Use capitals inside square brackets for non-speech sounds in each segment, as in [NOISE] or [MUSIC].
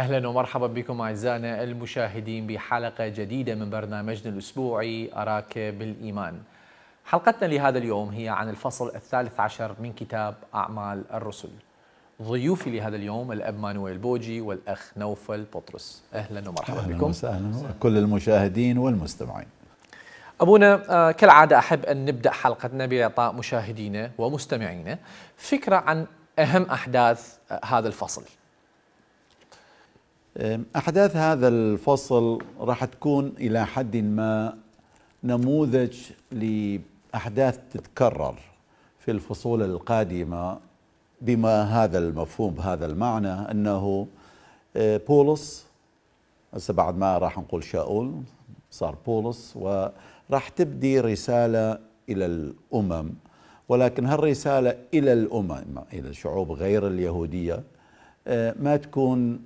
اهلا ومرحبا بكم اعزائنا المشاهدين بحلقه جديده من برنامجنا الاسبوعي اراك بالايمان. حلقتنا لهذا اليوم هي عن الفصل الثالث عشر من كتاب اعمال الرسل. ضيوفي لهذا اليوم الاب مانويل بوجي والاخ نوفل بطرس. اهلا ومرحبا أهلاً بكم. وسهلا كل المشاهدين والمستمعين. أبونا آه، كالعادة أحب أن نبدأ حلقتنا بإعطاء مشاهدينا ومستمعينا فكرة عن أهم أحداث آه، هذا الفصل أحداث هذا الفصل راح تكون إلى حد ما نموذج لأحداث تتكرر في الفصول القادمة بما هذا المفهوم بهذا المعنى أنه أه، بولس هسه بعد ما راح نقول شاول صار بولس وراح تبدي رسالة إلى الأمم ولكن هالرسالة إلى الأمم إلى الشعوب غير اليهودية أه، ما تكون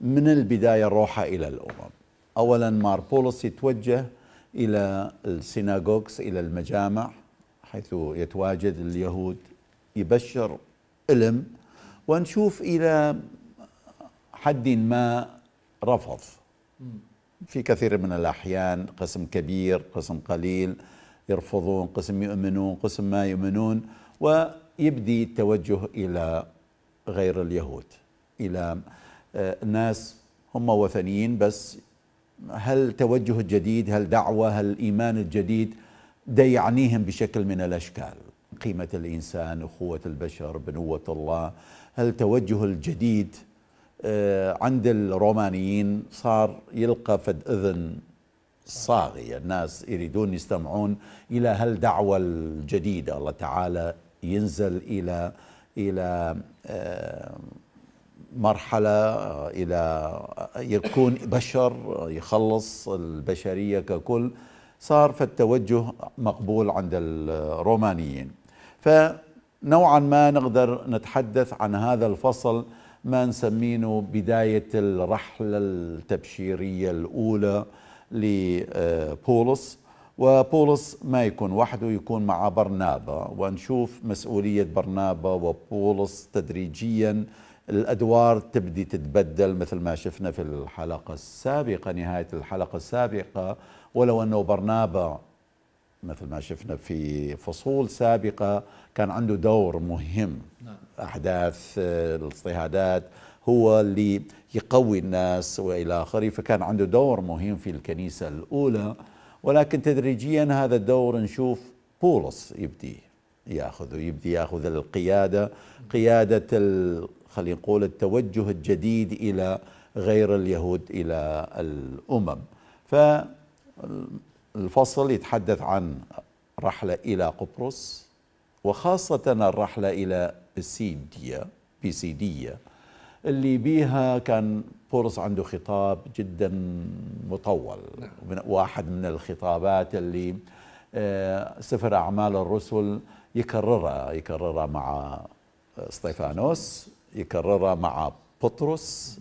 من البداية الروحة إلى الأمم أولا مار بولس يتوجه إلى السيناغوكس إلى المجامع حيث يتواجد اليهود يبشر إلم ونشوف إلى حد ما رفض في كثير من الأحيان قسم كبير قسم قليل يرفضون قسم يؤمنون قسم ما يؤمنون ويبدي التوجه إلى غير اليهود إلى ناس هم وثنيين بس هل توجه الجديد هل دعوة هل إيمان الجديد ده يعنيهم بشكل من الأشكال قيمة الإنسان أخوة البشر بنوة الله هل توجه الجديد آه، عند الرومانيين صار يلقى فد إذن صاغية الناس يريدون يستمعون إلى هالدعوة الجديدة الله تعالى ينزل إلى إلى آه، مرحلة آه، إلى آه، يكون بشر آه، يخلص البشرية ككل صار في التوجه مقبول عند الرومانيين فنوعا ما نقدر نتحدث عن هذا الفصل ما نسمينه بداية الرحلة التبشيرية الأولى لبولس وبولس ما يكون وحده يكون مع برنابا ونشوف مسؤولية برنابا وبولس تدريجياً الأدوار تبدي تتبدل مثل ما شفنا في الحلقة السابقة نهاية الحلقة السابقة ولو أنه برنابا مثل ما شفنا في فصول سابقة كان عنده دور مهم نعم. أحداث آه، الاضطهادات هو اللي يقوي الناس وإلى آخره فكان عنده دور مهم في الكنيسة الأولى ولكن تدريجيا هذا الدور نشوف بولس يبدي ياخذ يبدي ياخذ القياده قياده خلينا نقول التوجه الجديد إلى غير اليهود إلى الأمم فالفصل يتحدث عن رحلة إلى قبرص وخاصة الرحلة إلى بيسيديا بيسيديا اللي بيها كان بورس عنده خطاب جدا مطول نعم. من واحد من الخطابات اللي آه، سفر أعمال الرسل يكررها يكررها مع آه، ستيفانوس يكررها مع بطرس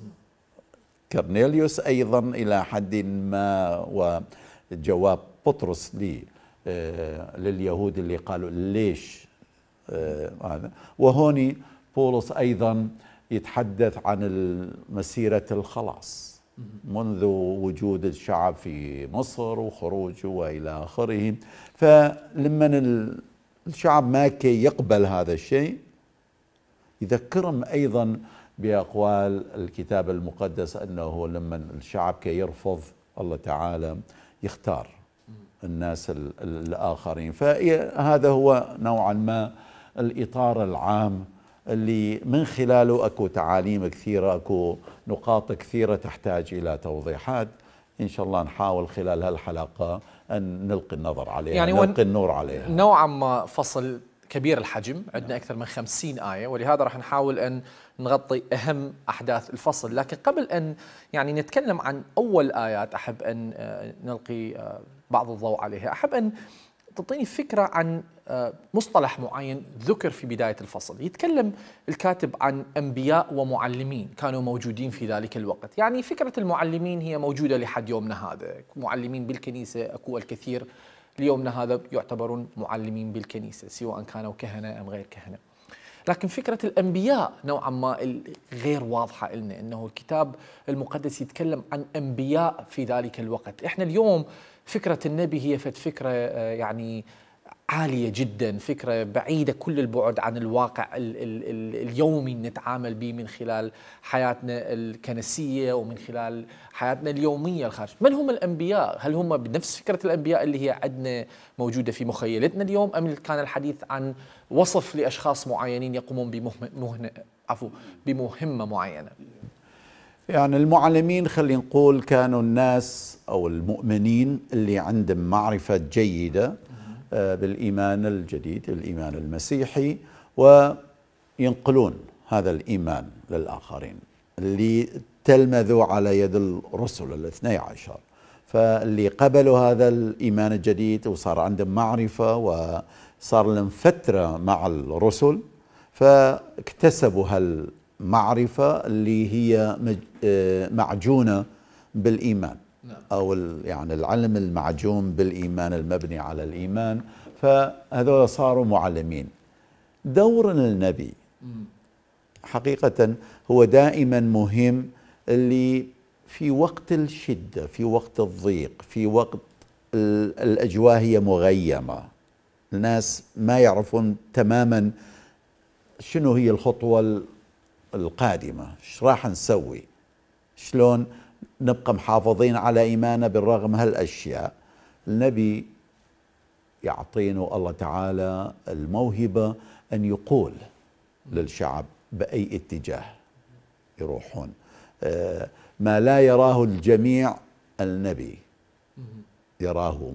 كرنيليوس أيضا إلى حد ما وجواب بطرس لي آه، لليهود اللي قالوا ليش آه، هذا وهوني بولس أيضا يتحدث عن مسيرة الخلاص منذ وجود الشعب في مصر وخروجه وإلى آخره فلما الشعب ما كي يقبل هذا الشيء يذكرهم أيضا بأقوال الكتاب المقدس أنه لما الشعب كي يرفض الله تعالى يختار الناس الآخرين فهذا هو نوعا ما الإطار العام اللي من خلاله أكو تعاليم كثيرة أكو نقاط كثيرة تحتاج إلى توضيحات إن شاء الله نحاول خلال هالحلقة أن نلقي النظر عليها يعني نلقي النور عليها نوعا ما فصل كبير الحجم عندنا نعم. أكثر من خمسين آية ولهذا راح نحاول أن نغطي أهم أحداث الفصل لكن قبل أن يعني نتكلم عن أول آيات أحب أن آه، نلقي آه، بعض الضوء عليها أحب أن تعطيني فكرة عن آه، مصطلح معين ذكر في بداية الفصل يتكلم الكاتب عن أنبياء ومعلمين كانوا موجودين في ذلك الوقت يعني فكرة المعلمين هي موجودة لحد يومنا هذا معلمين بالكنيسة أكو الكثير ليومنا هذا يعتبرون معلمين بالكنيسة سواء كانوا كهنة أم غير كهنة لكن فكرة الأنبياء نوعا ما غير واضحة لنا أنه الكتاب المقدس يتكلم عن أنبياء في ذلك الوقت إحنا اليوم فكرة النبي هي فكرة آه، يعني عالية جدا فكرة بعيدة كل البعد عن الواقع ال ال ال اليومي نتعامل به من خلال حياتنا الكنسية ومن خلال حياتنا اليومية الخارج من هم الأنبياء؟ هل هم بنفس فكرة الأنبياء اللي هي عندنا موجودة في مخيلتنا اليوم أم كان الحديث عن وصف لأشخاص معينين يقومون بمهنة عفوا بمهمة معينة يعني المعلمين خلينا نقول كانوا الناس أو المؤمنين اللي عندهم معرفة جيدة آه، بالإيمان الجديد الإيمان المسيحي وينقلون هذا الإيمان للآخرين اللي تلمذوا على يد الرسل الاثني عشر فاللي قبلوا هذا الإيمان الجديد وصار عندهم معرفة وصار لهم فترة مع الرسل فاكتسبوا هالمعرفة اللي هي آه، معجونة بالإيمان نعم. أو يعني العلم المعجوم بالإيمان المبني على الإيمان فهذول صاروا معلمين دور النبي حقيقة هو دائما مهم اللي في وقت الشدة في وقت الضيق في وقت الأجواء هي مغيمة الناس ما يعرفون تماما شنو هي الخطوة القادمة ايش راح نسوي شلون نبقى محافظين على إيماننا بالرغم هالأشياء النبي يعطينه الله تعالى الموهبة أن يقول للشعب بأي اتجاه يروحون آه، ما لا يراه الجميع النبي يراه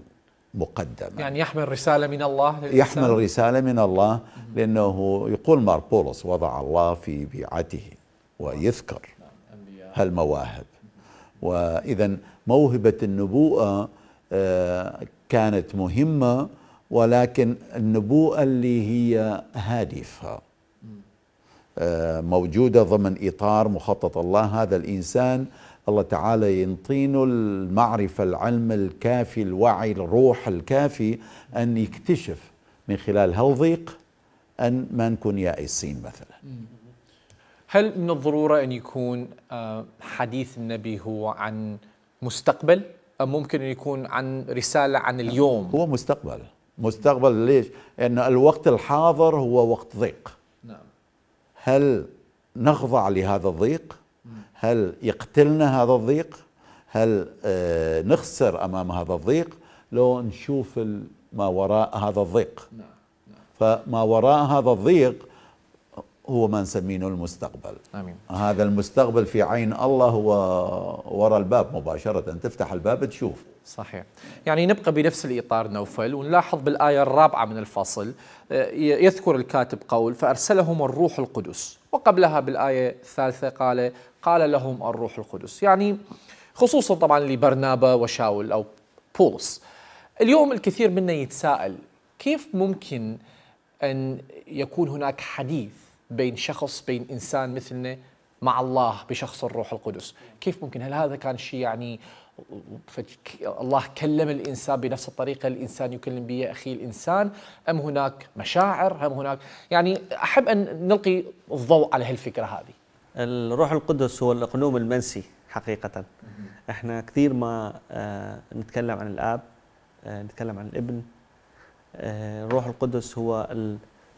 مقدما يعني يحمل رسالة من الله للإنسان. يحمل رسالة من الله لأنه يقول مار بولس وضع الله في بيعته ويذكر نعم، هالمواهب واذا موهبه النبوءه آه، كانت مهمه ولكن النبوءه اللي هي هادفه آه، موجوده ضمن اطار مخطط الله هذا الانسان الله تعالى ينطينه المعرفه العلم الكافي الوعي الروح الكافي ان يكتشف من خلال هالضيق ان ما نكون يائسين مثلا هل من الضروره ان يكون آه، حديث النبي هو عن مستقبل ام ممكن ان يكون عن رساله عن اليوم هو مستقبل مستقبل ليش ان الوقت الحاضر هو وقت ضيق نعم هل نخضع لهذا الضيق هل يقتلنا هذا الضيق هل آه، نخسر امام هذا الضيق لو نشوف ما وراء هذا الضيق نعم. نعم. فما وراء هذا الضيق هو ما نسمينه المستقبل آمين. هذا المستقبل في عين الله هو وراء الباب مباشرة تفتح الباب تشوف صحيح يعني نبقى بنفس الإطار نوفل ونلاحظ بالآية الرابعة من الفصل آه، يذكر الكاتب قول فأرسلهم الروح القدس وقبلها بالآية الثالثة قال قال لهم الروح القدس يعني خصوصا طبعا لبرنابا وشاول أو بولس اليوم الكثير منا يتساءل كيف ممكن أن يكون هناك حديث بين شخص بين انسان مثلنا مع الله بشخص الروح القدس كيف ممكن هل هذا كان شيء يعني الله كلم الانسان بنفس الطريقه الانسان يكلم بها اخيه الانسان ام هناك مشاعر ام هناك يعني احب ان نلقي الضوء على هالفكره هذه الروح القدس هو الاقنوم المنسي حقيقه احنا كثير ما آه، نتكلم عن الاب آه، نتكلم عن الابن آه، الروح القدس هو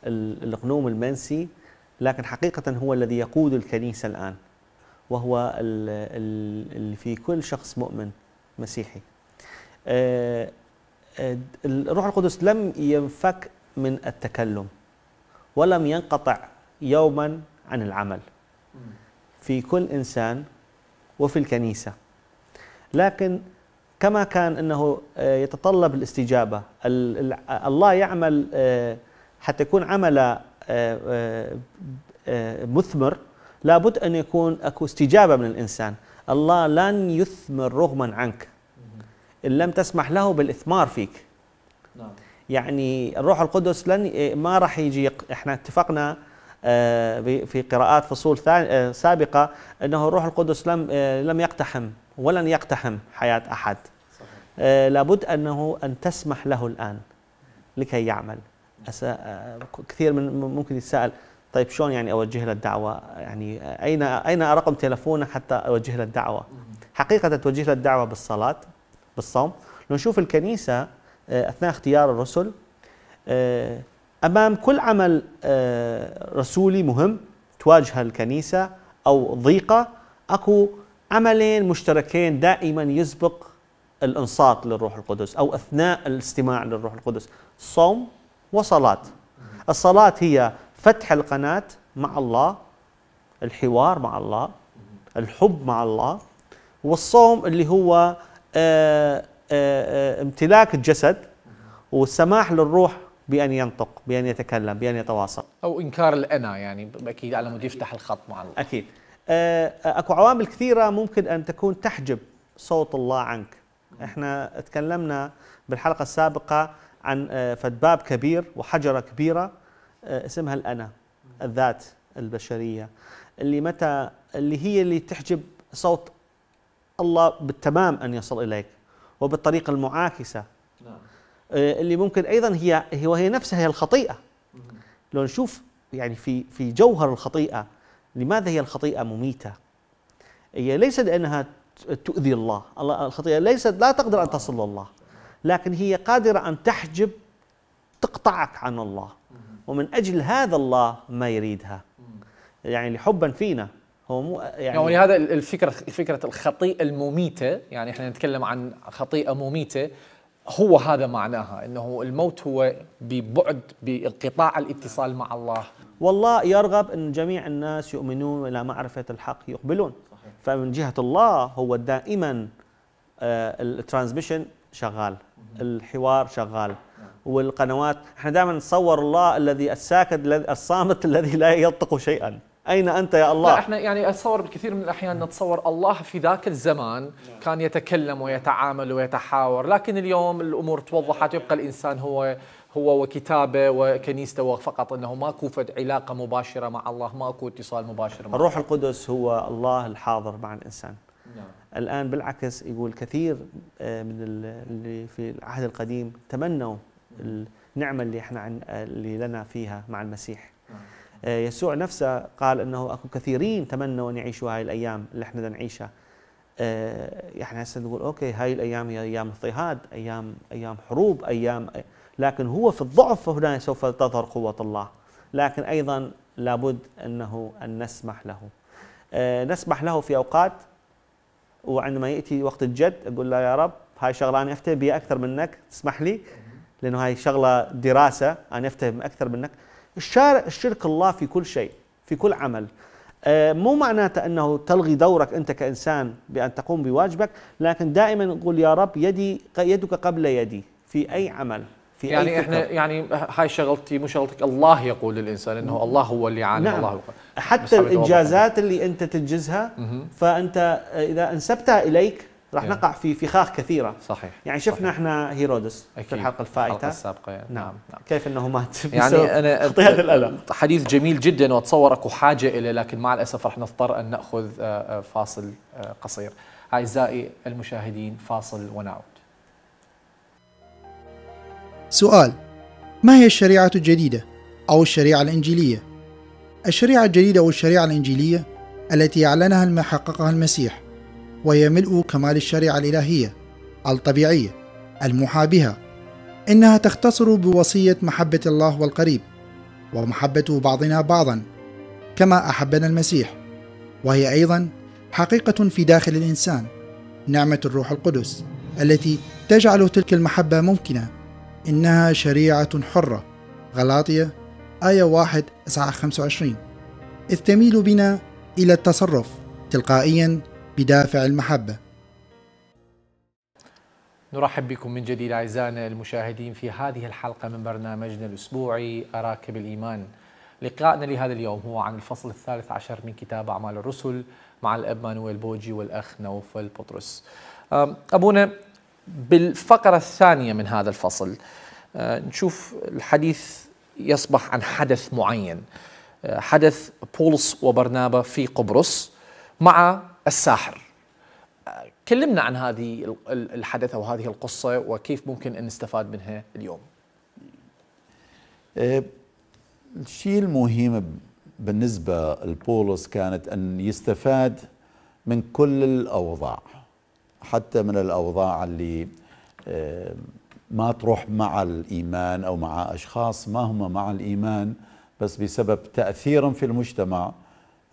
الاقنوم المنسي لكن حقيقة هو الذي يقود الكنيسة الآن وهو اللي في كل شخص مؤمن مسيحي آه، آه، الروح القدس لم ينفك من التكلم ولم ينقطع يوما عن العمل في كل إنسان وفي الكنيسة لكن كما كان أنه آه، يتطلب الاستجابة الله يعمل حتى يكون عمل مثمر لابد أن يكون أكو استجابة من الإنسان الله لن يثمر رغما عنك إن لم تسمح له بالإثمار فيك نعم. يعني الروح القدس لن ما راح يجي احنا اتفقنا آه، في قراءات فصول آه، سابقه انه الروح القدس لم آه، لم يقتحم ولن يقتحم حياه احد صحيح. لابد انه ان تسمح له الان لكي يعمل آه، كثير من ممكن يتساءل طيب شلون يعني اوجه له الدعوه؟ يعني اين اين رقم تلفونه حتى اوجه له الدعوه؟ حقيقه توجه له الدعوه بالصلاه بالصوم، نشوف الكنيسه آه، اثناء اختيار الرسل آه، امام كل عمل رسولي مهم تواجهه الكنيسه او ضيقه اكو عملين مشتركين دائما يسبق الانصات للروح القدس او اثناء الاستماع للروح القدس، الصوم وصلاة الصلاة هي فتح القناة مع الله الحوار مع الله الحب مع الله والصوم اللي هو آه، آه، آه، امتلاك الجسد والسماح للروح بأن ينطق بأن يتكلم بأن يتواصل أو إنكار الأنا يعني أكيد على مود يفتح الخط مع الله أكيد أكو عوامل كثيرة ممكن أن تكون تحجب صوت الله عنك احنا تكلمنا بالحلقة السابقة عن آه، فدباب كبير وحجرة كبيرة آه، اسمها الأنا الذات البشرية اللي متى اللي هي اللي تحجب صوت الله بالتمام أن يصل إليك وبالطريقة المعاكسة نعم. آه، اللي ممكن أيضا هي وهي نفسها هي الخطيئة لو نشوف يعني في في جوهر الخطيئة لماذا هي الخطيئة مميتة هي ليست لأنها تؤذي الله الخطيئة ليست لا تقدر أن تصل الله لكن هي قادرة أن تحجب تقطعك عن الله ومن أجل هذا الله ما يريدها يعني حبا فينا هو مو يعني, يعني ولهذا الفكرة فكرة الخطيئة المميتة يعني احنا نتكلم عن خطيئة مميتة هو هذا معناها انه الموت هو ببعد بانقطاع الاتصال مع الله والله يرغب ان جميع الناس يؤمنون الى معرفه الحق يقبلون صحيح. فمن جهه الله هو دائما آه، الترانزميشن شغال الحوار شغال والقنوات احنا دائما نتصور الله الذي الساكت الصامت الذي لا ينطق شيئا أين أنت يا الله؟ لا احنا يعني أتصور بالكثير من الأحيان نتصور الله في ذاك الزمان كان يتكلم ويتعامل ويتحاور لكن اليوم الأمور توضحت يبقى الإنسان هو هو وكتابه وكنيسته فقط انه ماكو فد علاقه مباشره مع الله، ماكو اتصال مباشر مع الروح القدس هو الله الحاضر مع الانسان. نعم. الآن بالعكس يقول كثير آه، من اللي في العهد القديم تمنوا النعمة اللي احنا عن اللي لنا فيها مع المسيح آه، يسوع نفسه قال انه اكو كثيرين تمنوا ان يعيشوا هاي الايام اللي احنا نعيشها احنا آه، يعني هسه نقول اوكي هاي الايام هي ايام اضطهاد ايام ايام حروب ايام لكن هو في الضعف هنا سوف تظهر قوه الله لكن ايضا لابد انه ان نسمح له نسمح له في اوقات وعندما ياتي وقت الجد اقول له يا رب هاي شغله انا افتهم بها اكثر منك تسمح لي لانه هاي شغله دراسه انا افتهم اكثر منك الشارع الشرك الله في كل شيء في كل عمل آه، مو معناته انه تلغي دورك انت كانسان بان تقوم بواجبك لكن دائما نقول يا رب يدي يدك قبل يدي في اي عمل في يعني أي احنا يعني هاي شغلتي مو شغلتك الله يقول للانسان انه الله هو اللي عالم نعم. الله هو حتى الانجازات اللي انت تنجزها فانت اذا انسبتها اليك راح إيه. نقع في فخاخ كثيره صحيح يعني شفنا صحيح. احنا هيرودس أكيد. في الحلقه الفائته الحلقه السابقه يعني. نعم. نعم كيف انه مات [LAUGHS] يعني انا [LAUGHS] هذا الالم حديث جميل جدا واتصور اكو حاجه اليه لكن مع الاسف راح نضطر ان ناخذ آه، آه، فاصل آه، قصير اعزائي المشاهدين فاصل ونعود سؤال ما هي الشريعة الجديدة أو الشريعة الإنجيلية؟ الشريعة الجديدة أو الشريعة الإنجيلية التي أعلنها لما حققها المسيح وهي ملء كمال الشريعة الإلهية الطبيعية الموحى بها إنها تختصر بوصية محبة الله والقريب ومحبة بعضنا بعضا كما أحبنا المسيح وهي أيضا حقيقة في داخل الإنسان نعمة الروح القدس التي تجعل تلك المحبة ممكنة إنها شريعة حرة غلاطية آية واحد 1 خمسة وعشرين إذ تميل بنا إلى التصرف تلقائيا بدافع المحبة نرحب بكم من جديد أعزائنا المشاهدين في هذه الحلقة من برنامجنا الأسبوعي أراكب الإيمان لقائنا لهذا اليوم هو عن الفصل الثالث عشر من كتاب أعمال الرسل مع الأب مانويل بوجي والأخ نوفل بطرس أبونا بالفقرة الثانية من هذا الفصل آه، نشوف الحديث يصبح عن حدث معين آه، حدث بولس وبرنابا في قبرص مع الساحر آه، كلمنا عن هذه الحدث او هذه القصه وكيف ممكن ان نستفاد منها اليوم. الشيء المهم بالنسبه لبولس كانت ان يستفاد من كل الاوضاع حتى من الأوضاع اللي آه، ما تروح مع الإيمان أو مع أشخاص ما هم مع الإيمان بس بسبب تأثيرهم في المجتمع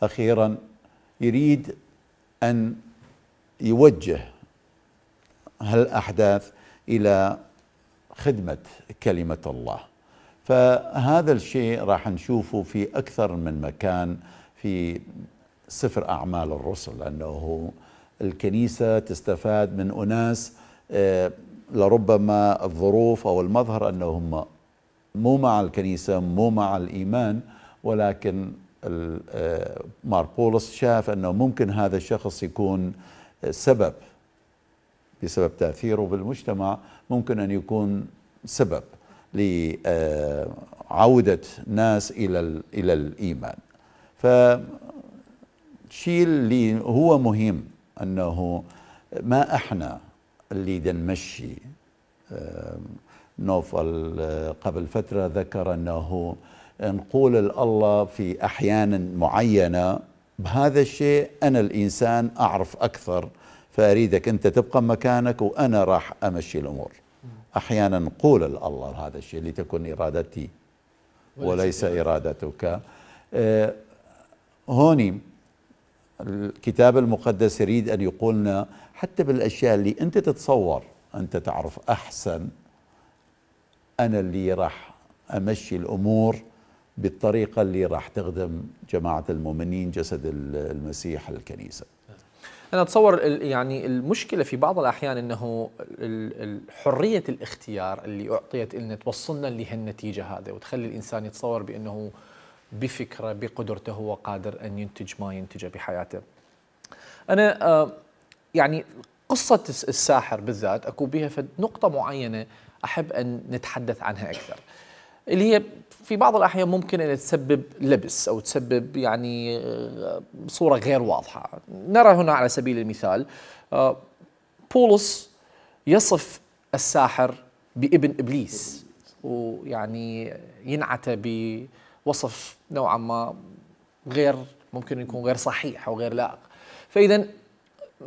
أخيرا يريد أن يوجه هالأحداث إلى خدمة كلمة الله فهذا الشيء راح نشوفه في أكثر من مكان في سفر أعمال الرسل أنه الكنيسة تستفاد من أناس آه، لربما الظروف أو المظهر أنهم مو مع الكنيسة مو مع الإيمان ولكن آه، مار بولس شاف أنه ممكن هذا الشخص يكون آه، سبب بسبب تأثيره بالمجتمع ممكن أن يكون سبب لعودة ناس إلى إلى الإيمان فشيل اللي هو مهم أنه ما إحنا اللي نمشي نوفل آه، قبل فترة ذكر أنه نقول الله في أحيان معينة بهذا الشيء أنا الإنسان أعرف أكثر فأريدك أنت تبقى مكانك وأنا راح أمشي الأمور أحيانا نقول الله هذا الشيء لتكن إرادتي وليس إرادتك آه، هوني الكتاب المقدس يريد أن يقولنا حتى بالأشياء اللي أنت تتصور أنت تعرف أحسن أنا اللي راح أمشي الأمور بالطريقة اللي راح تخدم جماعة المؤمنين جسد المسيح الكنيسة أنا أتصور يعني المشكلة في بعض الأحيان أنه حرية الاختيار اللي أعطيت لنا توصلنا لهالنتيجة هذا وتخلي الإنسان يتصور بأنه بفكره بقدرته هو قادر ان ينتج ما ينتجه بحياته. انا آه، يعني قصه الساحر بالذات أكون بها في نقطه معينه احب ان نتحدث عنها اكثر. اللي هي في بعض الاحيان ممكن ان تسبب لبس او تسبب يعني آه، صوره غير واضحه. نرى هنا على سبيل المثال آه، بولس يصف الساحر بابن ابليس ويعني ينعت ب وصف نوعا ما غير ممكن يكون غير صحيح او غير لائق فاذا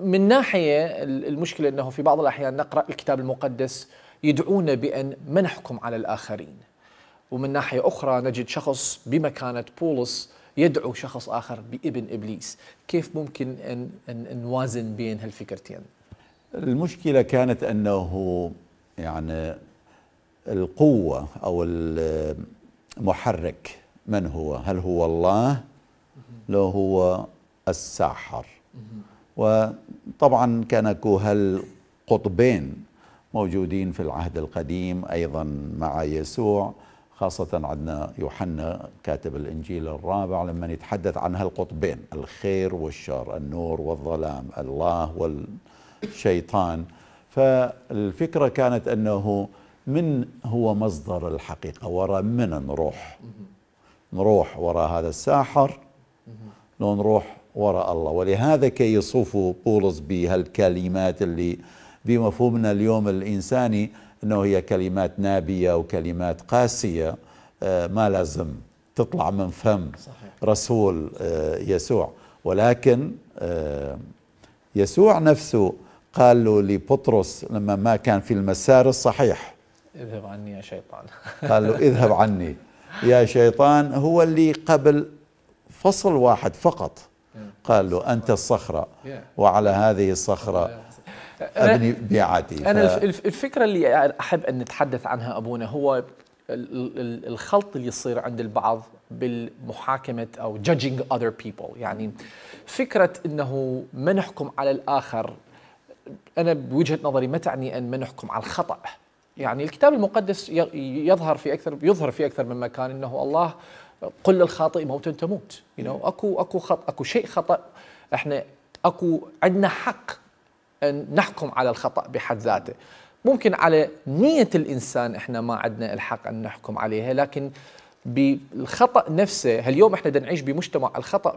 من ناحيه المشكله انه في بعض الاحيان نقرا الكتاب المقدس يدعونا بان ما نحكم على الاخرين ومن ناحيه اخرى نجد شخص بمكانه بولس يدعو شخص اخر بابن ابليس كيف ممكن ان, أن نوازن بين هالفكرتين المشكله كانت انه يعني القوه او المحرك من هو هل هو الله لو هو الساحر وطبعا كان كهل قطبين موجودين في العهد القديم أيضا مع يسوع خاصة عندنا يوحنا كاتب الإنجيل الرابع لما يتحدث عن هالقطبين الخير والشر النور والظلام الله والشيطان فالفكرة كانت أنه من هو مصدر الحقيقة ورا من نروح نروح وراء هذا الساحر لو نروح وراء الله ولهذا كي يصف بولس بهالكلمات اللي بمفهومنا اليوم الإنساني أنه هي كلمات نابية وكلمات قاسية آه، ما لازم تطلع من فم صحيح. رسول آه، يسوع ولكن آه، يسوع نفسه قال له لبطرس لما ما كان في المسار الصحيح اذهب عني يا شيطان قال له [LAUGHS] اذهب عني يا شيطان هو اللي قبل فصل واحد فقط قال له أنت الصخرة وعلى هذه الصخرة أبني بيعتي أنا الفكرة اللي أحب أن نتحدث عنها أبونا هو الخلط اللي يصير عند البعض بالمحاكمة أو judging other people يعني فكرة أنه ما نحكم على الآخر أنا بوجهة نظري ما تعني أن ما نحكم على الخطأ يعني الكتاب المقدس يظهر في اكثر يظهر في اكثر من مكان انه الله قل للخاطئ موتا تموت you know, اكو اكو خط اكو شيء خطا احنا اكو عندنا حق ان نحكم على الخطا بحد ذاته ممكن على نيه الانسان احنا ما عندنا الحق ان نحكم عليها لكن بالخطا نفسه اليوم احنا نعيش بمجتمع الخطا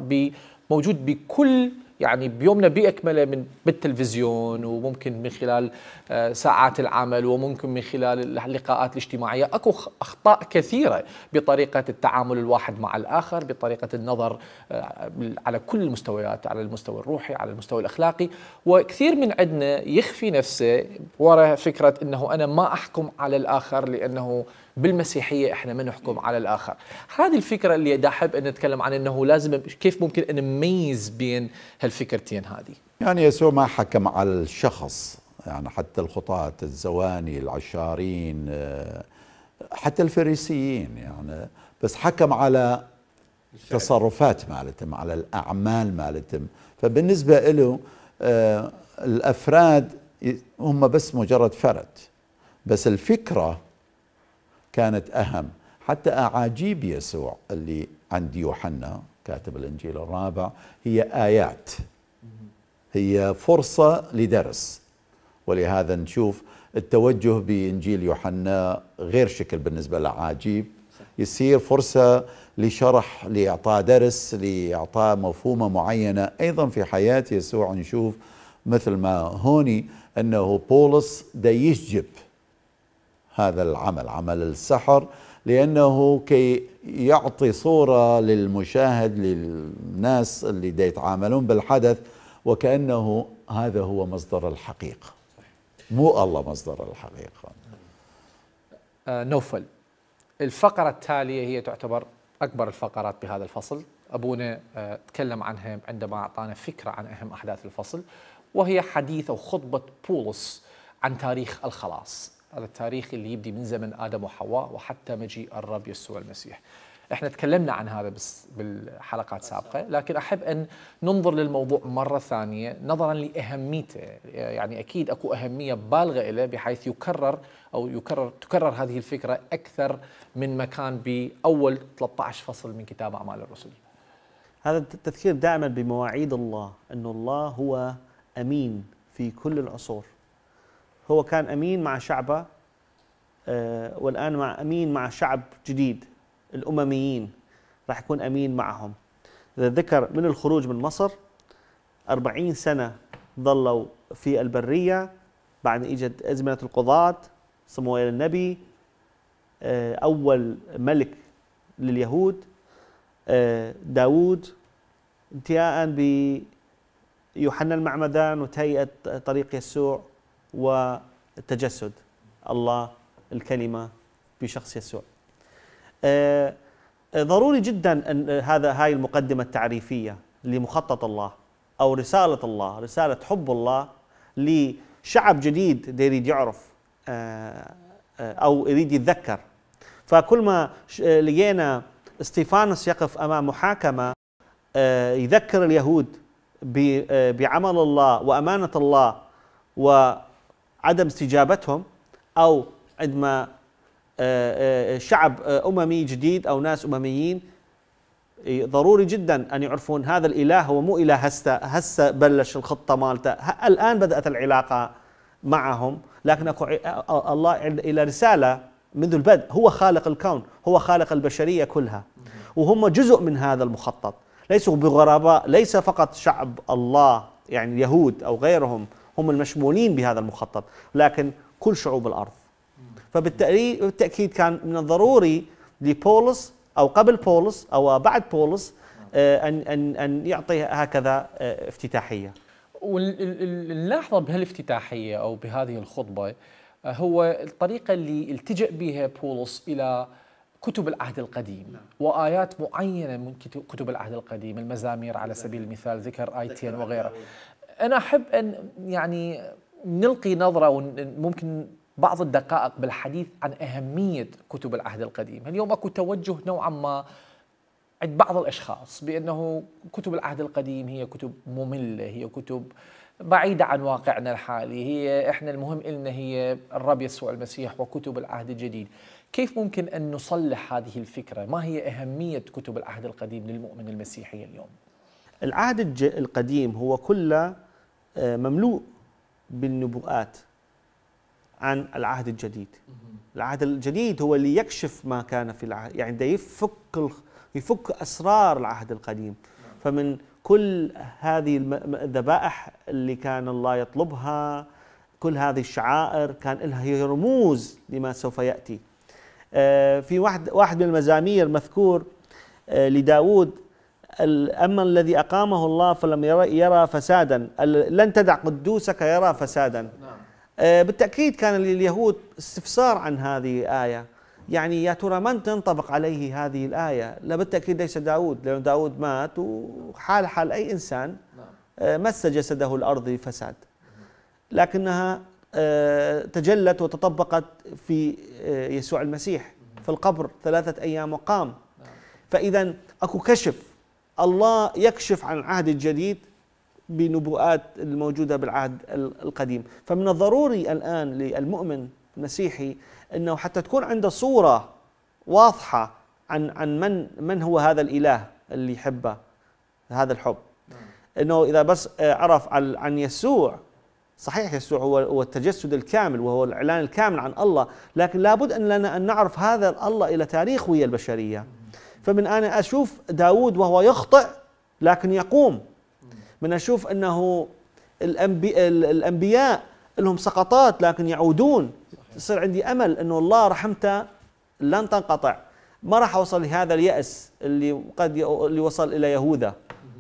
موجود بكل يعني بيومنا بأكمله من بالتلفزيون وممكن من خلال آه، ساعات العمل وممكن من خلال اللقاءات الاجتماعية أكو أخطاء كثيرة بطريقة التعامل الواحد مع الآخر بطريقة النظر آه، على كل المستويات على المستوى الروحي على المستوى الأخلاقي وكثير من عندنا يخفي نفسه وراء فكرة أنه أنا ما أحكم على الآخر لأنه بالمسيحيه احنا ما نحكم على الاخر هذه الفكره اللي دا احب ان نتكلم عن انه لازم كيف ممكن ان نميز بين هالفكرتين هذه يعني يسوع ما حكم على الشخص يعني حتى الخطاة الزواني العشارين آه، حتى الفريسيين يعني بس حكم على التصرفات مالتهم على الأعمال مالتهم فبالنسبة له آه، الأفراد هم بس مجرد فرد بس الفكرة كانت أهم حتى أعاجيب يسوع اللي عند يوحنا كاتب الإنجيل الرابع هي آيات هي فرصة لدرس ولهذا نشوف التوجه بإنجيل يوحنا غير شكل بالنسبة لعاجيب يصير فرصة لشرح لإعطاء درس لإعطاء مفهومة معينة أيضا في حياة يسوع نشوف مثل ما هوني أنه بولس دا يشجب هذا العمل عمل السحر لأنه كي يعطي صورة للمشاهد للناس اللي دا يتعاملون بالحدث وكأنه هذا هو مصدر الحقيقة مو الله مصدر الحقيقة آه نوفل الفقرة التالية هي تعتبر أكبر الفقرات بهذا الفصل أبونا آه تكلم عنها عندما أعطانا فكرة عن أهم أحداث الفصل وهي حديث أو خطبة بولس عن تاريخ الخلاص هذا التاريخ اللي يبدي من زمن ادم وحواء وحتى مجيء الرب يسوع المسيح. احنا تكلمنا عن هذا بس بالحلقات السابقه، لكن احب ان ننظر للموضوع مره ثانيه نظرا لاهميته، يعني اكيد اكو اهميه بالغه له بحيث يكرر او يكرر تكرر هذه الفكره اكثر من مكان باول 13 فصل من كتاب اعمال الرسل. هذا التذكير دائما بمواعيد الله انه الله هو امين في كل العصور هو كان امين مع شعبه آه، والان مع امين مع شعب جديد الامميين راح يكون امين معهم اذا ذكر من الخروج من مصر 40 سنه ظلوا في البريه بعد اجت ازمنه القضاه صموئيل النبي آه، اول ملك لليهود آه، داوود انتهاء بيوحنا المعمدان وتهيئه طريق يسوع والتجسد الله الكلمة بشخص يسوع آه، آه، ضروري جدا أن هذا هاي المقدمة التعريفية لمخطط الله أو رسالة الله رسالة حب الله لشعب جديد يريد يعرف آه، أو يريد يتذكر فكل ما لقينا استيفانوس يقف أمام محاكمة يذكر اليهود بعمل الله وأمانة الله و عدم استجابتهم أو عندما آه، آه، آه، شعب أممي جديد أو ناس أمميين ضروري جدا أن يعرفون هذا الإله هو مو إله هسه هسه بلش الخطة مالته الآن بدأت العلاقة معهم لكن أكو الله إلى رسالة منذ البدء هو خالق الكون هو خالق البشرية كلها وهم جزء من هذا المخطط ليسوا بغرباء ليس فقط شعب الله يعني اليهود أو غيرهم هم المشمولين بهذا المخطط لكن كل شعوب الأرض فبالتأكيد كان من الضروري لبولس أو قبل بولس أو بعد بولس آه، أن أن أن يعطي هكذا آه، افتتاحية واللحظة بهالافتتاحية أو بهذه الخطبة آه، هو الطريقة اللي التجأ بها بولس إلى كتب العهد القديم نعم. وآيات معينة من كتب العهد القديم المزامير على سبيل المثال ذكر آيتين وغيره انا احب ان يعني نلقي نظره وممكن بعض الدقائق بالحديث عن اهميه كتب العهد القديم، اليوم اكو توجه نوعا ما عند بعض الاشخاص بانه كتب العهد القديم هي كتب ممله، هي كتب بعيدة عن واقعنا الحالي هي إحنا المهم إلنا هي الرب يسوع المسيح وكتب العهد الجديد كيف ممكن أن نصلح هذه الفكرة ما هي أهمية كتب العهد القديم للمؤمن المسيحي اليوم العهد القديم هو كله آه، مملوء بالنبوءات عن العهد الجديد العهد الجديد هو اللي يكشف ما كان في العهد يعني ده يفك يفك اسرار العهد القديم نعم. فمن كل هذه الذبائح اللي كان الله يطلبها كل هذه الشعائر كان لها هي رموز لما سوف ياتي آه، في واحد واحد من المزامير مذكور آه، لداود أما الذي أقامه الله فلم يرى, يرى فسادا لن تدع قدوسك يرى فسادا نعم. آه، بالتأكيد كان لليهود استفسار عن هذه الآية يعني يا ترى من تنطبق عليه هذه الآية لا بالتأكيد ليس داود لأن داود مات وحال حال أي إنسان نعم. آه، مس جسده الأرض فساد لكنها آه، تجلت وتطبقت في يسوع المسيح في القبر ثلاثة أيام وقام نعم. فإذا أكو كشف الله يكشف عن العهد الجديد بنبوءات الموجوده بالعهد القديم، فمن الضروري الان للمؤمن المسيحي انه حتى تكون عنده صوره واضحه عن عن من من هو هذا الاله اللي يحبه هذا الحب. نعم. انه اذا بس آه، عرف عن يسوع صحيح يسوع هو هو التجسد الكامل وهو الاعلان الكامل عن الله، لكن لابد ان لنا ان نعرف هذا الله الى تاريخ ويا البشريه. فمن أنا أشوف داود وهو يخطئ لكن يقوم من أشوف أنه الانبياء, الأنبياء لهم سقطات لكن يعودون يصير عندي أمل أنه الله رحمته لن تنقطع ما راح أوصل لهذا اليأس اللي قد اللي وصل إلى يهوذا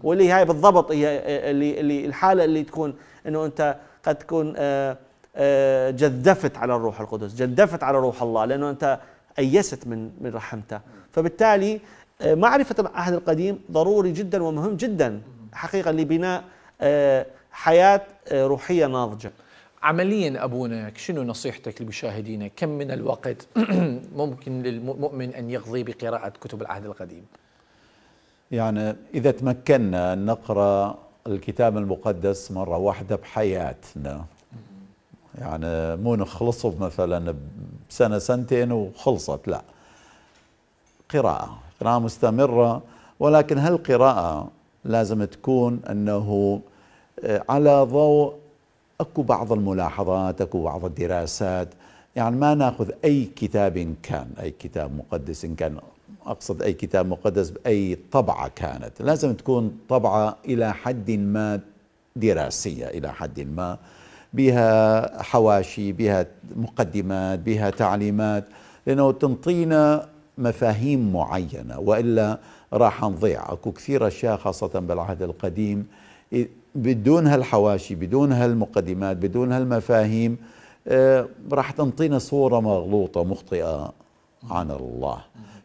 واللي هاي بالضبط هي اللي, اللي الحالة اللي تكون أنه أنت قد تكون آه، آه، جذفت على الروح القدس جذفت على روح الله لأنه أنت أيست من من رحمته فبالتالي آه، معرفة العهد القديم ضروري جدا ومهم جدا حقيقة لبناء آه، حياة آه، روحية ناضجة عمليا أبونا شنو نصيحتك لمشاهدينا كم من الوقت [CLEARS THROAT] ممكن للمؤمن أن يقضي بقراءة كتب العهد القديم يعني إذا تمكنا أن نقرأ الكتاب المقدس مرة واحدة بحياتنا يعني مو نخلصه مثلا بسنة سنتين وخلصت لا قراءة قراءة مستمرة ولكن هالقراءة لازم تكون أنه آه، على ضوء أكو بعض الملاحظات أكو بعض الدراسات يعني ما ناخذ أي كتاب كان أي كتاب مقدس إن كان أقصد أي كتاب مقدس بأي طبعة كانت لازم تكون طبعة إلى حد ما دراسية إلى حد ما بها حواشي بها مقدمات بها تعليمات لأنه تنطينا مفاهيم معينة وإلا راح نضيع أكو كثير أشياء خاصة بالعهد القديم بدون هالحواشي بدون هالمقدمات بدون هالمفاهيم آه، راح تنطينا صورة مغلوطة مخطئة عن الله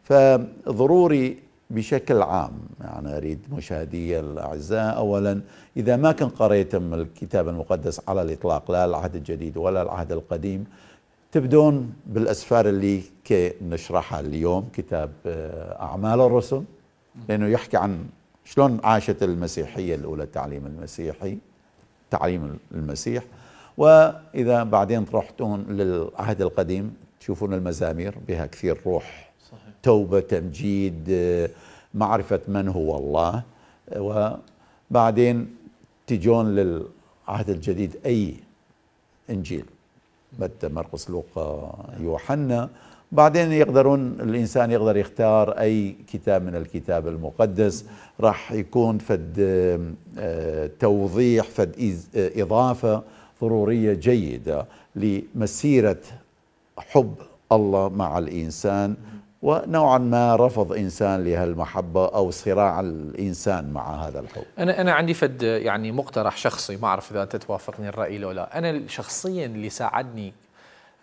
فضروري بشكل عام يعني أريد مشاهدي الأعزاء أولا إذا ما كان قريتم الكتاب المقدس على الإطلاق لا العهد الجديد ولا العهد القديم تبدون بالأسفار اللي نشرحها اليوم كتاب آه، أعمال الرسل لأنه يحكي عن شلون عاشت المسيحية الأولى التعليم المسيحي تعليم المسيح وإذا بعدين رحتون للعهد القديم تشوفون المزامير بها كثير روح توبه تمجيد آه، معرفه من هو الله وبعدين تجون للعهد الجديد اي انجيل متى مرقس لوقا يوحنا بعدين يقدرون الانسان يقدر يختار اي كتاب من الكتاب المقدس راح يكون فد آه، توضيح فد آه، اضافه ضروريه جيده لمسيره حب الله مع الانسان ونوعا ما رفض انسان لهالمحبه او صراع الانسان مع هذا الحب. انا انا عندي فد يعني مقترح شخصي ما اعرف اذا انت توافقني الراي لو لا، انا شخصيا اللي ساعدني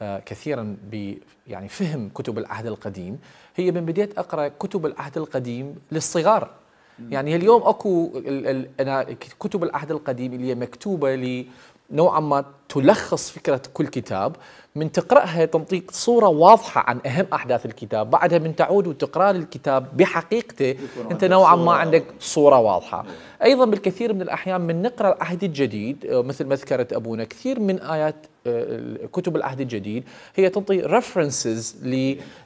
آه، كثيرا ب يعني فهم كتب العهد القديم هي من بديت اقرا كتب العهد القديم للصغار. يعني اليوم اكو انا كتب العهد القديم اللي هي مكتوبه نوعا ما تلخص فكرة كل كتاب من تقرأها تنطيك صورة واضحة عن أهم أحداث الكتاب بعدها من تعود وتقرأ الكتاب بحقيقته أنت نوعا ما عندك صورة واضحة إيه. أيضا بالكثير من الأحيان من نقرأ العهد الجديد آه، مثل ما ذكرت أبونا كثير من آيات آه، كتب العهد الجديد هي تنطي ريفرنسز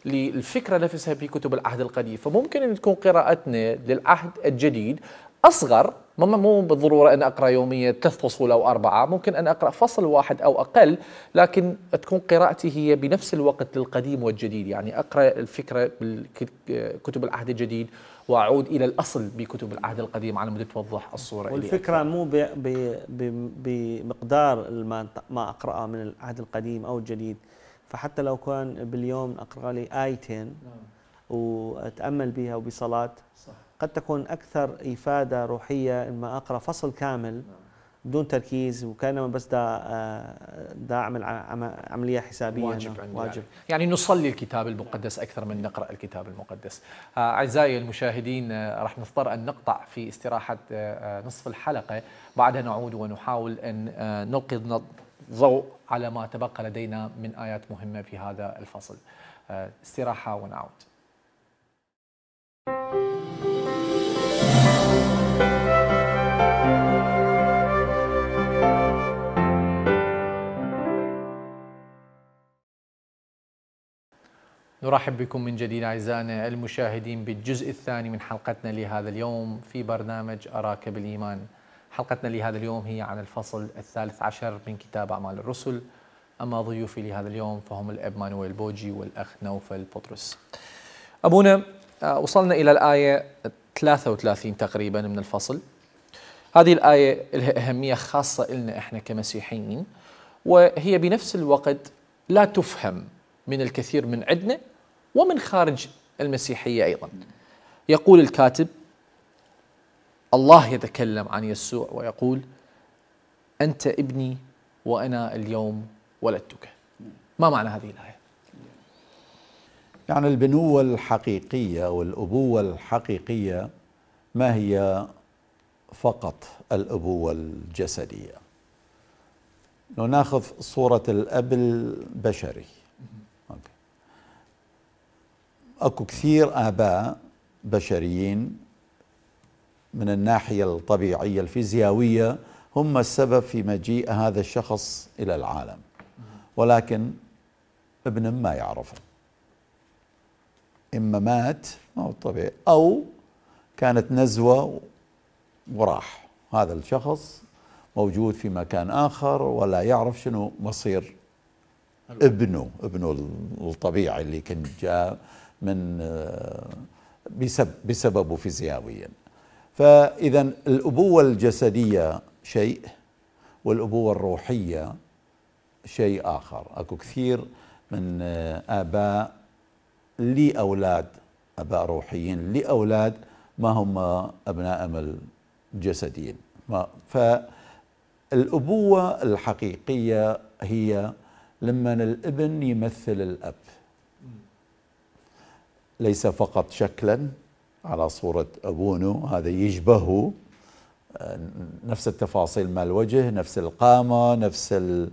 للفكرة نفسها في كتب العهد القديم فممكن أن تكون قراءتنا للعهد الجديد أصغر ما مو بالضروره ان اقرا يوميا ثلاث فصول او اربعه، ممكن ان اقرا فصل واحد او اقل، لكن تكون قراءتي هي بنفس الوقت للقديم والجديد، يعني اقرا الفكره بكتب العهد الجديد واعود الى الاصل بكتب العهد القديم على مدى توضح الصوره والفكره مو بمقدار ما اقراه من العهد القديم او الجديد، فحتى لو كان باليوم اقرا لي ايتين نعم. واتامل بها وبصلاه صح قد تكون أكثر إفادة روحية لما أقرأ فصل كامل بدون تركيز وكانما بس دا آه، دا اعمل عمليه حسابيه واجب عندي واجب يعني. يعني نصلي الكتاب المقدس اكثر من نقرا الكتاب المقدس آه، اعزائي المشاهدين آه، راح نضطر ان نقطع في استراحه نصف الحلقه بعدها نعود ونحاول ان نلقي ضوء على ما تبقى لدينا من ايات مهمه في هذا الفصل استراحه ونعود نرحب بكم من جديد أعزائنا المشاهدين بالجزء الثاني من حلقتنا لهذا اليوم في برنامج أراك بالإيمان حلقتنا لهذا اليوم هي عن الفصل الثالث عشر من كتاب أعمال الرسل أما ضيوفي لهذا اليوم فهم الأب مانويل بوجي والأخ نوفل بطرس أبونا آه، وصلنا إلى الآية 33 تقريبا من الفصل هذه الآية لها أهمية خاصة لنا إحنا كمسيحيين وهي بنفس الوقت لا تفهم من الكثير من عندنا ومن خارج المسيحية أيضا يقول الكاتب الله يتكلم عن يسوع ويقول أنت ابني وأنا اليوم ولدتك ما معنى هذه الآية؟ يعني البنوة الحقيقية والأبوة الحقيقية ما هي فقط الأبوة الجسدية لو ناخذ صورة الأب البشري اكو كثير اباء بشريين من الناحيه الطبيعيه الفيزيائيه هم السبب في مجيء هذا الشخص الى العالم ولكن ابن ما يعرفه اما مات ما هو طبيعي او كانت نزوه وراح هذا الشخص موجود في مكان اخر ولا يعرف شنو مصير ابنه ابنه الطبيعي اللي كان جاء من آه، بسبب بسببه فيزيائيا فاذا الابوه الجسديه شيء والابوه الروحيه شيء اخر اكو كثير من آه، اباء لاولاد اباء روحيين لاولاد ما هم ابنائهم الجسديين فالابوه الحقيقيه هي لما الابن يمثل الاب ليس فقط شكلا على صورة أبونو هذا يشبهه آه، نفس التفاصيل مال الوجه نفس القامة نفس آه،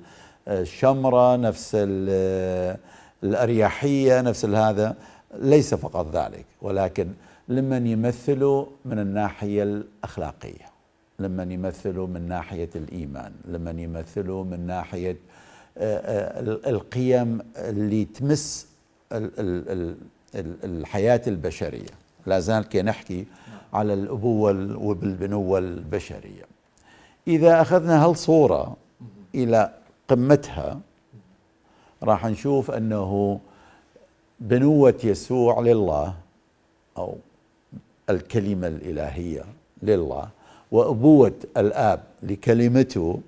الشمرة نفس آه، الأريحية نفس هذا ليس فقط ذلك ولكن لمن يمثلوا من الناحية الأخلاقية لمن يمثلوا من ناحية الإيمان لمن يمثلوا من ناحية القيم اللي تمس الحياة البشرية لا زال كي نحكي على الأبوة والبنوة البشرية إذا أخذنا هالصورة إلى قمتها راح نشوف أنه بنوة يسوع لله أو الكلمة الإلهية لله وأبوة الآب لكلمته